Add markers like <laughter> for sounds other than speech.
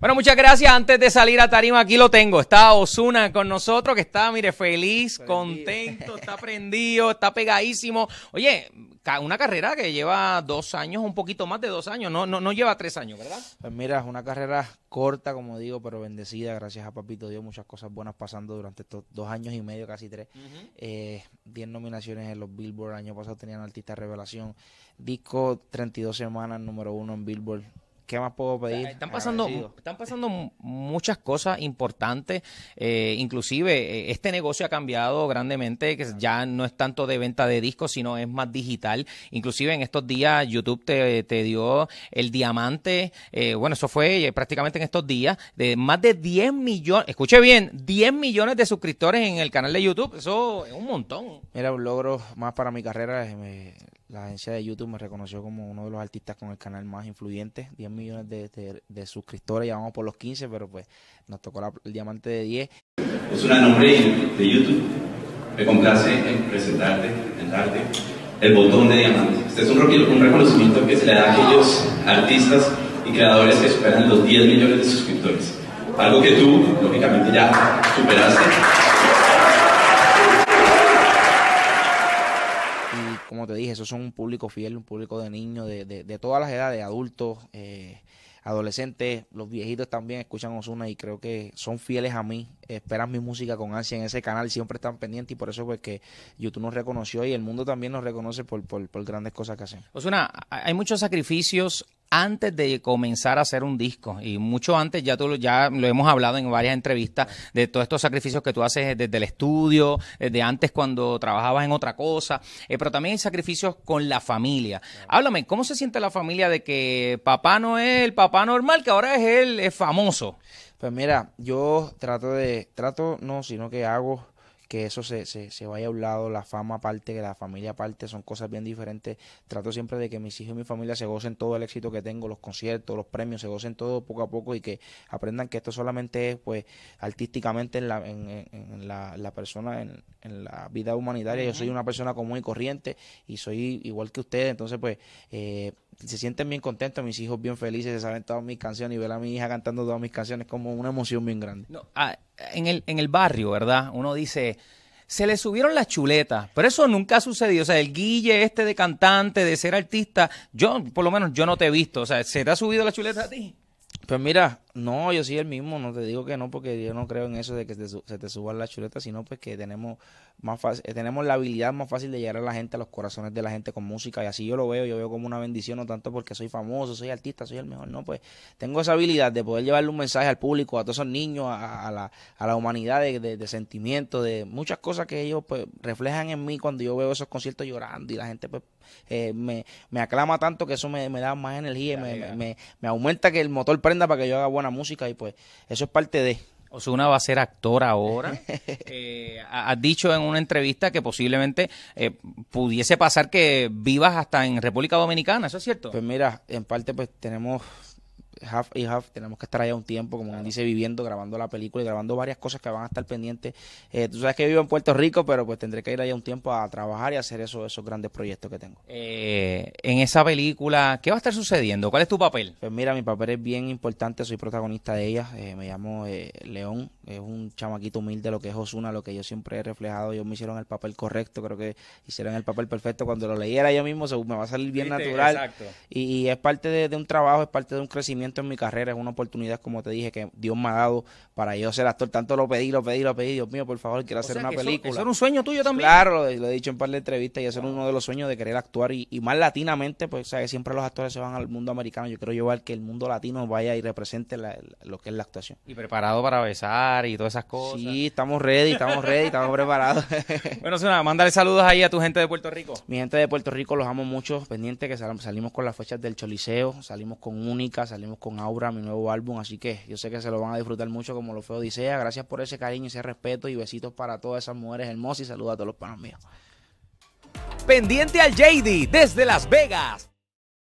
Bueno, muchas gracias. Antes de salir a Tarima, aquí lo tengo. Está Osuna con nosotros, que está, mire, feliz, contento, está prendido, está pegadísimo. Oye, una carrera que lleva dos años, un poquito más de dos años, no, no, no lleva tres años, ¿verdad? Pues mira, es una carrera corta, como digo, pero bendecida, gracias a Papito Dios, muchas cosas buenas pasando durante estos dos años y medio, casi tres. Eh, diez nominaciones en los Billboard, el año pasado tenían Artista Revelación, disco 32 semanas, número uno en Billboard, ¿Qué más puedo pedir? Están pasando, están pasando muchas cosas importantes. Eh, inclusive, eh, este negocio ha cambiado grandemente, que ya no es tanto de venta de discos, sino es más digital. Inclusive en estos días YouTube te, dio el diamante. Eh, bueno, eso fue prácticamente en estos días. De más de 10 millones, escuche bien, 10 millones de suscriptores en el canal de YouTube. Eso es un montón. Era un logro más para mi carrera. La agencia de YouTube me reconoció como uno de los artistas con el canal más influyente. 10 millones de, de, suscriptores, ya vamos por los 15, pero pues nos tocó el diamante de 10. Es una nombre de YouTube. Me complace en presentarte, en darte el botón de diamante. Este es un, un reconocimiento que se le da a aquellos artistas y creadores que superan los 10 millones de suscriptores. Algo que tú, lógicamente, ya superaste. como te dije, esos son un público fiel, un público de niños, de, de, todas las edades, adultos, eh, adolescentes, los viejitos también escuchan Osuna y creo que son fieles a mí, esperan mi música con ansia en ese canal, siempre están pendientes y por eso pues que YouTube nos reconoció y el mundo también nos reconoce por, por, grandes cosas que hacen. Osuna, hay muchos sacrificios antes de comenzar a hacer un disco y mucho antes ya ya lo hemos hablado en varias entrevistas de todos estos sacrificios que tú haces desde el estudio, de antes cuando trabajabas en otra cosa, eh, pero también hay sacrificios con la familia. Háblame, ¿cómo se siente la familia de que papá no es el papá normal que ahora es él es famoso? Pues mira, yo trato de trato no, sino que hago que eso se, se, se, vaya a un lado, la fama aparte, que la familia aparte, son cosas bien diferentes. Trato siempre de que mis hijos y mi familia se gocen todo el éxito que tengo, los conciertos, los premios, se gocen todo poco a poco y que aprendan que esto solamente es pues artísticamente en la, en, la, persona, en, la vida humanitaria. Yo soy una persona común y corriente y soy igual que ustedes, entonces pues... Eh, se sienten bien contentos, mis hijos bien felices, se saben todas mis canciones y ver a mi hija cantando todas mis canciones es como una emoción bien grande. No, ah, en el, en el barrio, ¿verdad? Uno dice, se le subieron las chuletas, pero eso nunca ha sucedido. O sea, el guille este de cantante, de ser artista, yo, por lo menos, yo no te he visto. O sea, ¿se te ha subido la chuleta a ti? Pues mira, no, yo soy el mismo, no te digo que no, porque yo no creo en eso de que se te suba la chuleta sino pues que tenemos más fácil, eh, tenemos la habilidad más fácil de llegar a la gente, a los corazones de la gente con música, y así yo lo veo, yo veo como una bendición, no tanto porque soy famoso, soy artista, soy el mejor, no, pues tengo esa habilidad de poder llevarle un mensaje al público, a todos esos niños, a, la, a la humanidad, de, de, de sentimientos, de muchas cosas que ellos pues reflejan en mí cuando yo veo esos conciertos llorando y la gente pues eh, me, aclama tanto que eso me, da más energía, me, me, me, aumenta que el motor prenda para que yo haga buena la música y pues eso es parte de... Osuna va a ser actor ahora. <laughs> Eh, has dicho en una entrevista que posiblemente eh, pudiese pasar que vivas hasta en República Dominicana, ¿eso es cierto? Pues mira, en parte pues tenemos half y half, tenemos que estar allá un tiempo, como dice, viviendo, grabando la película y grabando varias cosas que van a estar pendientes. Eh, tú sabes que vivo en Puerto Rico, pero pues tendré que ir allá un tiempo a trabajar y hacer eso, esos grandes proyectos que tengo. Eh, en esa película, ¿qué va a estar sucediendo? ¿Cuál es tu papel? Pues mira, mi papel es bien importante, soy protagonista de ella, eh, me llamo eh, León, es un chamaquito humilde, lo que es Osuna, lo que yo siempre he reflejado, ellos me hicieron el papel correcto, creo que hicieron el papel perfecto, cuando lo leyera yo mismo me va a salir bien natural. Y, es parte de un trabajo, es parte de un crecimiento en mi carrera, es una oportunidad, como te dije, que Dios me ha dado para yo ser actor. Tanto lo pedí, lo pedí, lo pedí, Dios mío, por favor, quiero hacer una película. Eso, un sueño tuyo también. Claro, lo, he dicho en un par de entrevistas y eso uno de los sueños de querer actuar y, más latinamente, pues siempre los actores se van al mundo americano. Yo quiero llevar que el mundo latino vaya y represente lo que es la actuación. Y preparado para besar y todas esas cosas. Sí, estamos ready, estamos ready, estamos <laughs> preparados. <laughs> bueno, Suna, mándale saludos ahí a tu gente de Puerto Rico. Mi gente de Puerto Rico los amo mucho, pendiente que salimos con las fechas del Choliseo, salimos con Única, salimos con Aura, mi nuevo álbum, así que yo sé que se lo van a disfrutar mucho como lo fue Odisea. Gracias por ese cariño, y ese respeto y besitos para todas esas mujeres hermosas y saludos a todos los panos míos. Pendiente al JD desde Las Vegas.